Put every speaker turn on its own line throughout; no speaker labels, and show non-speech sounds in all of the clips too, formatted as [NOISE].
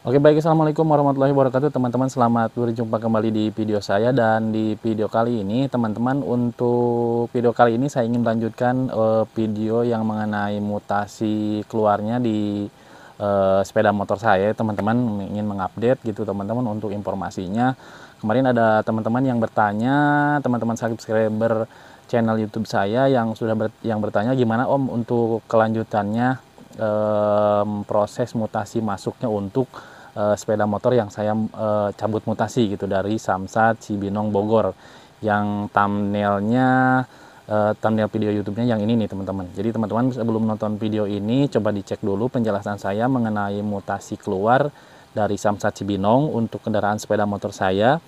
Oke baik, Assalamualaikum warahmatullahi wabarakatuh teman-teman Selamat berjumpa kembali di video saya Dan di video kali ini teman-teman Untuk video kali ini saya ingin melanjutkan uh, video yang mengenai mutasi keluarnya di uh, sepeda motor saya Teman-teman ingin mengupdate gitu teman-teman untuk informasinya Kemarin ada teman-teman yang bertanya Teman-teman subscriber channel youtube saya yang sudah ber, yang bertanya Gimana om untuk kelanjutannya um, proses mutasi masuknya untuk uh, sepeda motor yang saya uh, cabut mutasi gitu dari Samsat Cibinong Bogor yang thumbnailnya uh, thumbnail video YouTube-nya yang ini nih teman-teman. Jadi teman-teman sebelum nonton video ini coba dicek dulu penjelasan saya mengenai mutasi keluar dari Samsat Cibinong untuk kendaraan sepeda motor saya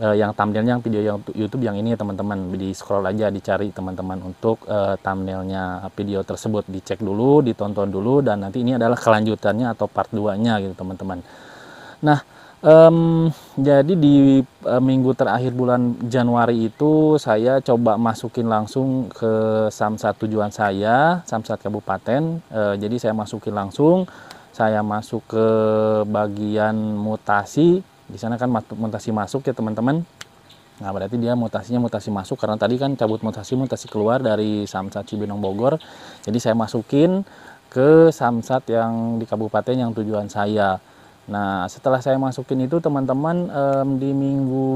uh, yang thumbnailnya yang video yang YouTube yang ini ya teman-teman. Di scroll aja dicari teman-teman untuk uh, thumbnailnya video tersebut dicek dulu, ditonton dulu dan nanti ini adalah kelanjutannya atau part 2-nya gitu teman-teman. Nah, um, jadi di uh, minggu terakhir bulan Januari itu saya coba masukin langsung ke Samsat tujuan saya, Samsat Kabupaten. Uh, jadi saya masukin langsung, saya masuk ke bagian mutasi. Di sana kan mutasi masuk ya teman-teman. Nah, berarti dia mutasinya mutasi masuk karena tadi kan cabut mutasi mutasi keluar dari Samsat Cibinong Bogor. Jadi saya masukin ke Samsat yang di kabupaten yang tujuan saya. Nah, setelah saya masukin itu teman-teman um, di minggu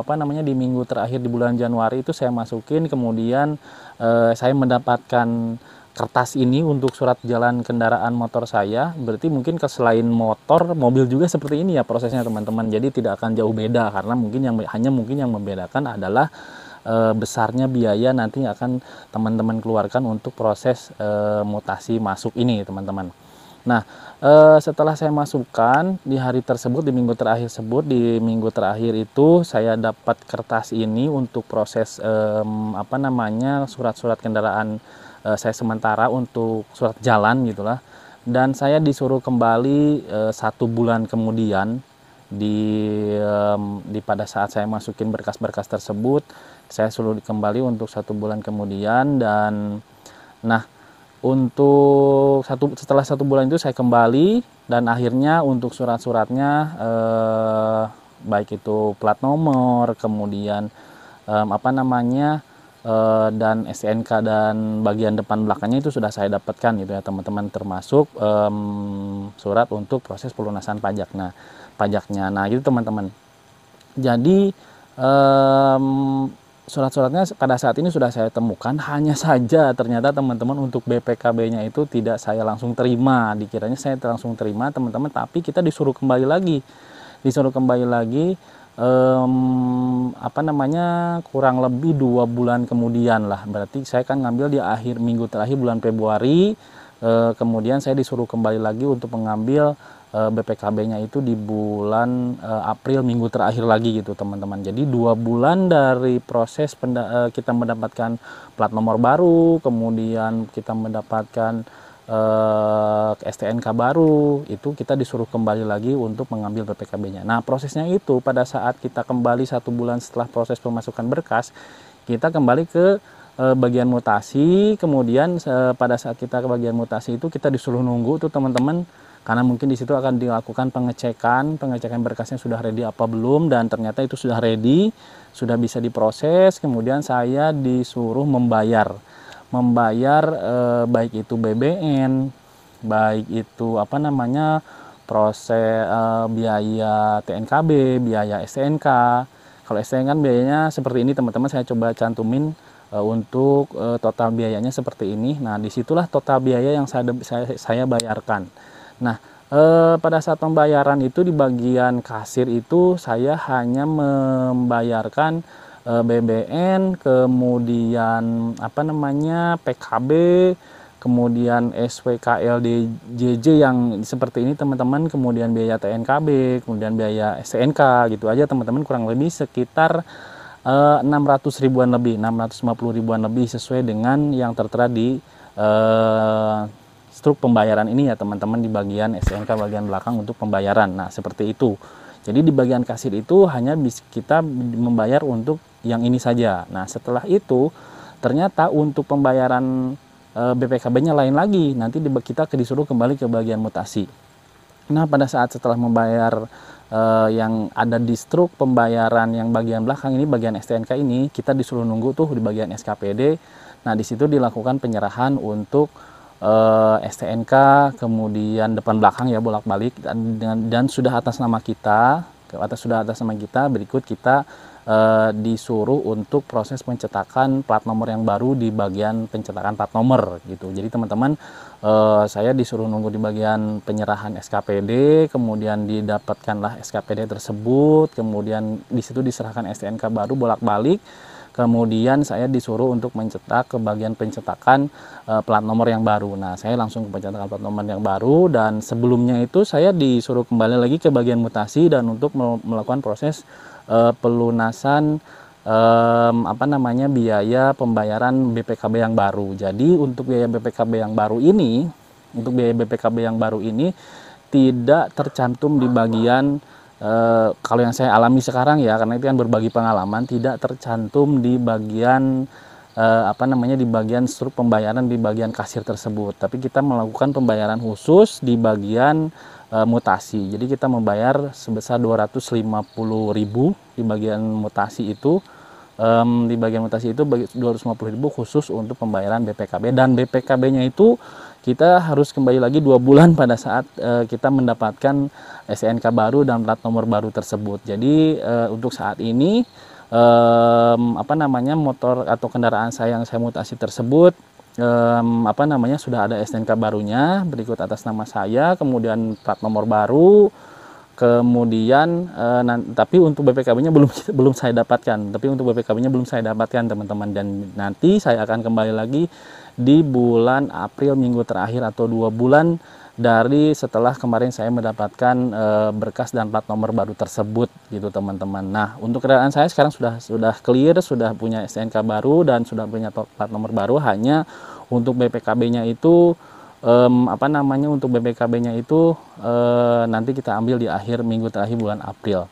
apa namanya di minggu terakhir di bulan Januari itu saya masukin kemudian uh, saya mendapatkan kertas ini untuk surat jalan kendaraan motor saya. Berarti mungkin ke selain motor, mobil juga seperti ini ya prosesnya teman-teman. Jadi tidak akan jauh beda karena mungkin yang hanya mungkin yang membedakan adalah e, besarnya biaya nanti akan teman-teman keluarkan untuk proses e, mutasi masuk ini teman-teman. Nah, e, setelah saya masukkan di hari tersebut, di minggu terakhir tersebut, di minggu terakhir itu saya dapat kertas ini untuk proses e, apa namanya surat-surat kendaraan e, saya sementara untuk surat jalan gitulah. Dan saya disuruh kembali e, satu bulan kemudian di, di pada saat saya masukin berkas-berkas tersebut, saya suruh kembali untuk satu bulan kemudian dan nah untuk satu setelah satu bulan itu saya kembali dan akhirnya untuk surat-suratnya eh, baik itu plat nomor kemudian eh, apa namanya eh, dan SNK dan bagian depan belakangnya itu sudah saya dapatkan gitu ya teman-teman termasuk eh, surat untuk proses pelunasan pajak nah pajaknya nah gitu teman-teman jadi eh, surat-suratnya pada saat ini sudah saya temukan hanya saja ternyata teman-teman untuk BPKB-nya itu tidak saya langsung terima dikiranya saya langsung terima teman-teman tapi kita disuruh kembali lagi disuruh kembali lagi um, apa namanya kurang lebih dua bulan kemudian lah berarti saya kan ngambil di akhir minggu terakhir bulan Februari uh, kemudian saya disuruh kembali lagi untuk mengambil Eh, BPKB-nya itu di bulan eh, April minggu terakhir lagi gitu teman-teman. Jadi dua bulan dari proses eh, kita mendapatkan plat nomor baru, kemudian kita mendapatkan ke STNK baru itu kita disuruh kembali lagi untuk mengambil bpkb nya Nah prosesnya itu pada saat kita kembali satu bulan setelah proses pemasukan berkas kita kembali ke bagian mutasi kemudian pada saat kita ke bagian mutasi itu kita disuruh nunggu tuh teman-teman karena mungkin di situ akan dilakukan pengecekan, pengecekan berkasnya sudah ready apa belum dan ternyata itu sudah ready, sudah bisa diproses, kemudian saya disuruh membayar. Membayar eh, baik itu BBN, baik itu apa namanya proses eh, biaya TNKB, biaya STNK. Kalau STNK kan biayanya seperti ini teman-teman saya coba cantumin eh, untuk eh, total biayanya seperti ini. Nah, disitulah total biaya yang saya saya, saya bayarkan. Nah, eh, pada saat pembayaran itu di bagian kasir itu saya hanya membayarkan eh, BBN, kemudian apa namanya PKB, kemudian SWKL JJ yang seperti ini teman-teman kemudian biaya TNKB kemudian biaya SNK gitu aja teman-teman kurang lebih sekitar eh, 600 ribuan lebih 650 ribuan lebih sesuai dengan yang tertera di eh, struk pembayaran ini ya teman-teman di bagian SNK bagian belakang untuk pembayaran. Nah, seperti itu. Jadi di bagian kasir itu hanya kita membayar untuk yang ini saja. Nah, setelah itu ternyata untuk pembayaran eh, BPKB-nya lain lagi. Nanti kita disuruh kembali ke bagian mutasi. Nah, pada saat setelah membayar Uh, yang ada di struk pembayaran yang bagian belakang ini bagian STNK ini, kita disuruh nunggu tuh di bagian SKPD. Nah, di situ dilakukan penyerahan untuk eh, STNK kemudian depan belakang ya bolak-balik dan, dan sudah atas nama kita atas sudah atas nama kita berikut kita eh, disuruh untuk proses pencetakan plat nomor yang baru di bagian pencetakan plat nomor gitu jadi teman-teman eh, saya disuruh nunggu di bagian penyerahan SKPD kemudian didapatkanlah SKPD tersebut kemudian disitu diserahkan STNK baru bolak-balik kemudian saya disuruh untuk mencetak ke bagian pencetakan uh, plat nomor yang baru. Nah, saya langsung ke pencetakan plat nomor yang baru dan sebelumnya itu saya disuruh kembali lagi ke bagian mutasi dan untuk melakukan proses uh, pelunasan um, apa namanya biaya pembayaran BPKB yang baru. Jadi untuk biaya BPKB yang baru ini, untuk biaya BPKB yang baru ini tidak tercantum di bagian e, kalau yang saya alami sekarang ya karena itu kan berbagi pengalaman tidak tercantum di bagian e, apa namanya di bagian struk pembayaran di bagian kasir tersebut tapi kita melakukan pembayaran khusus di bagian e, mutasi jadi kita membayar sebesar 250.000 di bagian mutasi itu um, di bagian mutasi itu 250.000 khusus untuk pembayaran BPKB dan BPKB-nya itu kita harus kembali lagi dua bulan [LAUGHS] pada saat e, kita mendapatkan SNK baru dan plat nomor baru tersebut. Jadi e, untuk saat ini e, apa namanya motor atau kendaraan saya yang saya mutasi tersebut um, apa namanya sudah ada SNK barunya berikut atas nama saya kemudian plat nomor baru Kemudian eh, tapi untuk BPKB-nya belum [LAUGHS] belum saya dapatkan. Tapi untuk BPKB-nya belum saya dapatkan, teman-teman. Dan nanti saya akan kembali lagi di bulan April minggu terakhir atau dua bulan dari setelah kemarin saya mendapatkan e, berkas dan plat nomor baru tersebut gitu teman-teman. Nah untuk kendaraan saya sekarang sudah sudah clear, sudah punya SNK baru dan sudah punya plat nomor baru. Hanya untuk BPKB-nya itu um, apa namanya untuk BPKB-nya itu uh, nanti kita ambil di akhir minggu terakhir bulan April.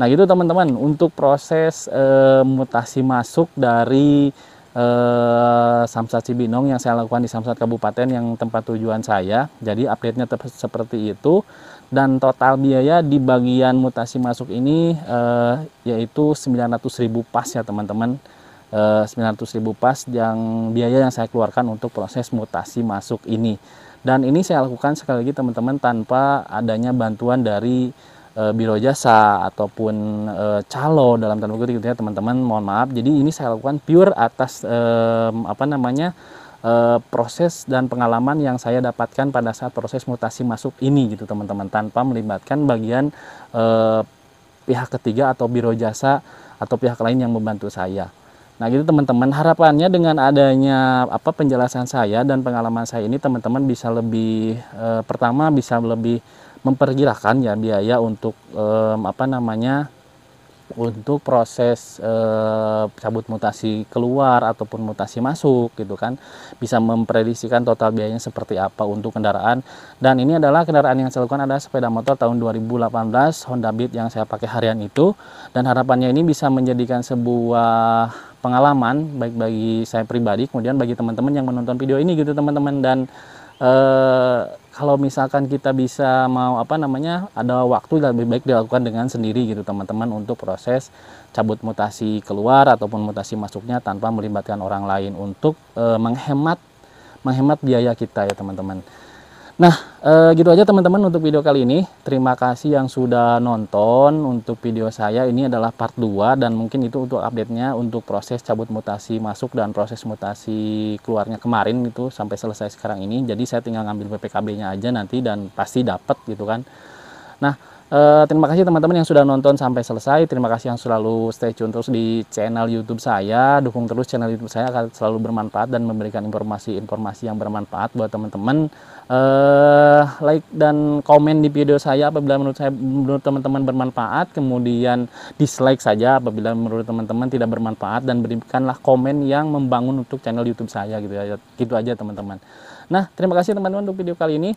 Nah gitu teman-teman untuk proses uh, mutasi masuk dari uh, Samsat Cibinong yang saya lakukan di Samsat Kabupaten yang tempat tujuan saya. Jadi update-nya seperti itu dan total biaya di bagian mutasi masuk ini uh, yaitu 900.000 pas ya teman-teman. 900.000 eh, pas yang biaya yang saya keluarkan untuk proses mutasi masuk ini. Dan ini saya lakukan sekali lagi teman-teman tanpa adanya bantuan dari e, biro jasa ataupun e, calo dalam tanda kutip gitu ya teman-teman mohon maaf jadi ini saya lakukan pure atas e, apa namanya e, proses dan pengalaman yang saya dapatkan pada saat proses mutasi masuk ini gitu teman-teman tanpa melibatkan bagian e, pihak ketiga atau biro jasa atau pihak lain yang membantu saya Nah, gitu teman-teman, harapannya dengan adanya apa penjelasan saya dan pengalaman saya ini teman-teman bisa lebih e, pertama bisa lebih memperkirakan ya biaya untuk e, apa namanya untuk proses e, cabut mutasi keluar ataupun mutasi masuk gitu kan bisa memprediksikan total biayanya seperti apa untuk kendaraan dan ini adalah kendaraan yang saya lakukan ada sepeda motor tahun 2018 Honda Beat yang saya pakai harian itu dan harapannya ini bisa menjadikan sebuah pengalaman baik bagi saya pribadi kemudian bagi teman-teman yang menonton video ini gitu teman-teman dan eh, kalau misalkan kita bisa mau apa namanya ada waktu lebih baik dilakukan dengan sendiri gitu teman-teman untuk proses cabut mutasi keluar ataupun mutasi masuknya tanpa melibatkan orang lain untuk eh, menghemat menghemat biaya kita ya teman-teman. Nah, e, gitu aja teman-teman untuk video kali ini. Terima kasih yang sudah nonton untuk video saya. Ini adalah part 2 dan mungkin itu untuk update-nya untuk proses cabut mutasi masuk dan proses mutasi keluarnya kemarin itu sampai selesai sekarang ini. Jadi saya tinggal ngambil PPKB-nya aja nanti dan pasti dapat gitu kan. Nah, Uh, terima kasih teman-teman yang sudah nonton sampai selesai. Terima kasih yang selalu stay tune terus di channel YouTube saya. Dukung terus channel YouTube saya akan selalu bermanfaat dan memberikan informasi-informasi yang bermanfaat buat teman-teman. Uh, like dan komen di video saya apabila menurut saya menurut teman-teman bermanfaat. Kemudian dislike saja apabila menurut teman-teman tidak bermanfaat dan berikanlah komen yang membangun untuk channel YouTube saya gitu aja. Ya. Gitu aja teman-teman. Nah, terima kasih teman-teman untuk video kali ini.